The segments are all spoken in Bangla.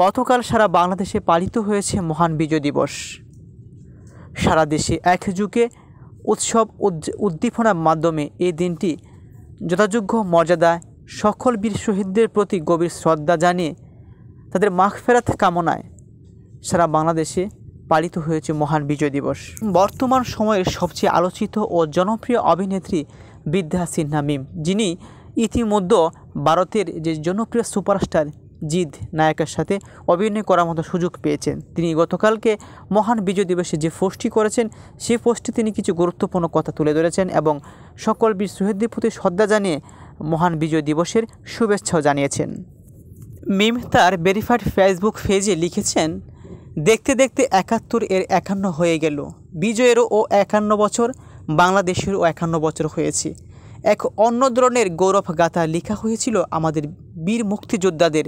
গতকাল সারা বাংলাদেশে পালিত হয়েছে মহান বিজয় দিবস সারা দেশে একযুগে উৎসব উদ্দীপনার মাধ্যমে এই দিনটি যথাযোগ্য মর্যাদায় সকল বীর শহীদদের প্রতি গভীর শ্রদ্ধা জানিয়ে তাদের মাখফেরাত কামনায় সারা বাংলাদেশে পালিত হয়েছে মহান বিজয় দিবস বর্তমান সময়ের সবচেয়ে আলোচিত ও জনপ্রিয় অভিনেত্রী বিদ্যা সিনহা মিম যিনি ইতিমধ্যে ভারতের যে জনপ্রিয় সুপারস্টার জিদ নায়কের সাথে অভিনয় করার মতো সুযোগ পেয়েছেন তিনি গতকালকে মহান বিজয় দিবসে যে পোস্টটি করেছেন সেই পোস্টে তিনি কিছু গুরুত্বপূর্ণ কথা তুলে ধরেছেন এবং সকল বীর শহীদদের প্রতি শ্রদ্ধা জানিয়ে মহান বিজয় দিবসের শুভেচ্ছাও জানিয়েছেন মিম তার ভেরিফাইড ফেসবুক পেজে লিখেছেন দেখতে দেখতে একাত্তর এর একান্ন হয়ে গেল বিজয়েরও ও একান্ন বছর বাংলাদেশেরও একান্ন বছর হয়েছে এক অন্য ধরনের গৌরব গাথা লেখা হয়েছিল আমাদের বীর মুক্তিযোদ্ধাদের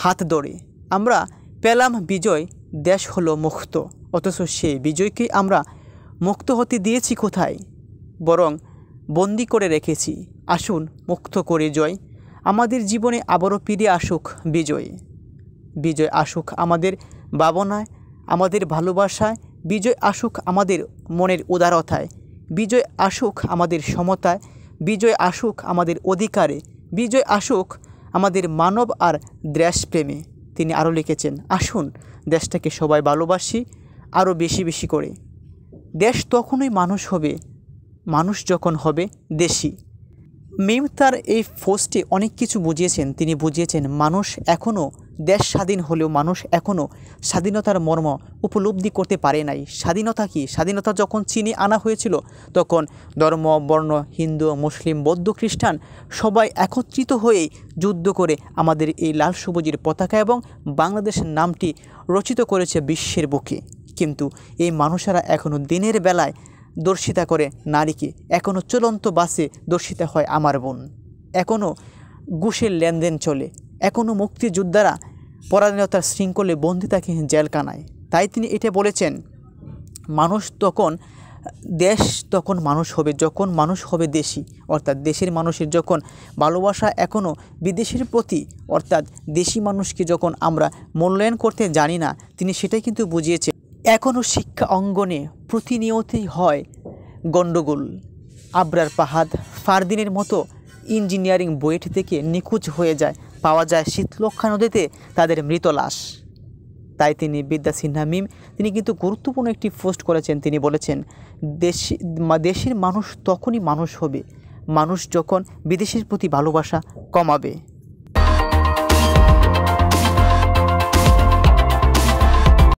হাত ধরে আমরা পেলাম বিজয় দেশ হলো মুক্ত অথচ সেই বিজয়কে আমরা মুক্ত হতে দিয়েছি কোথায় বরং বন্দি করে রেখেছি আসুন মুক্ত করে জয় আমাদের জীবনে আবারও পিড়ে আসুক বিজয় বিজয় আসুক আমাদের ভাবনায় আমাদের ভালোবাসায় বিজয় আসুক আমাদের মনের উদারতায় বিজয় আসুক আমাদের সমতায় বিজয় আসুক আমাদের অধিকারে বিজয় আসুক আমাদের মানব আর দেশপ্রেমে তিনি আরও লিখেছেন আসুন দেশটাকে সবাই ভালোবাসি আরও বেশি বেশি করে দেশ তখনই মানুষ হবে মানুষ যখন হবে দেশি মিম তার এই ফোস্টে অনেক কিছু বুঝিয়েছেন তিনি বুঝিয়েছেন মানুষ এখনও দেশ স্বাধীন হলেও মানুষ এখনও স্বাধীনতার মর্ম উপলব্ধি করতে পারে নাই স্বাধীনতা কি স্বাধীনতা যখন চীনে আনা হয়েছিল তখন ধর্ম বর্ণ হিন্দু মুসলিম বৌদ্ধ খ্রিস্টান সবাই একত্রিত হয়ে যুদ্ধ করে আমাদের এই লাল সবুজের পতাকা এবং বাংলাদেশের নামটি রচিত করেছে বিশ্বের বুকে কিন্তু এই মানুষেরা এখনও দিনের বেলায় দর্শিতা করে নারীকে এখনও চলন্ত বাসে দর্শিতা হয় আমার বোন এখনও ঘুষের লেনদেন চলে এখনও মুক্তিযোদ্ধারা পরাধীনতার শৃঙ্খলে বন্দি থাকে জেলখানায় তাই তিনি এটা বলেছেন মানুষ তখন দেশ তখন মানুষ হবে যখন মানুষ হবে দেশি অর্থাৎ দেশের মানুষের যখন ভালোবাসা এখনও বিদেশের প্রতি অর্থাৎ দেশি মানুষকে যখন আমরা মূল্যায়ন করতে জানি না তিনি সেটাই কিন্তু বুঝিয়েছে এখনও শিক্ষা অঙ্গনে প্রতিনিয়তই হয় গণ্ডগোল আবরার পাহাদ ফারদিনের মতো ইঞ্জিনিয়ারিং বইটি থেকে নিখোঁজ হয়ে যায় পাওয়া যায় শীতলক্ষা নদীতে তাদের মৃত লাশ তাই তিনি বিদ্যা সিনহা মিম তিনি কিন্তু গুরুত্বপূর্ণ একটি পোস্ট করেছেন তিনি বলেছেন দেশি দেশের মানুষ তখনই মানুষ হবে মানুষ যখন বিদেশের প্রতি ভালোবাসা কমাবে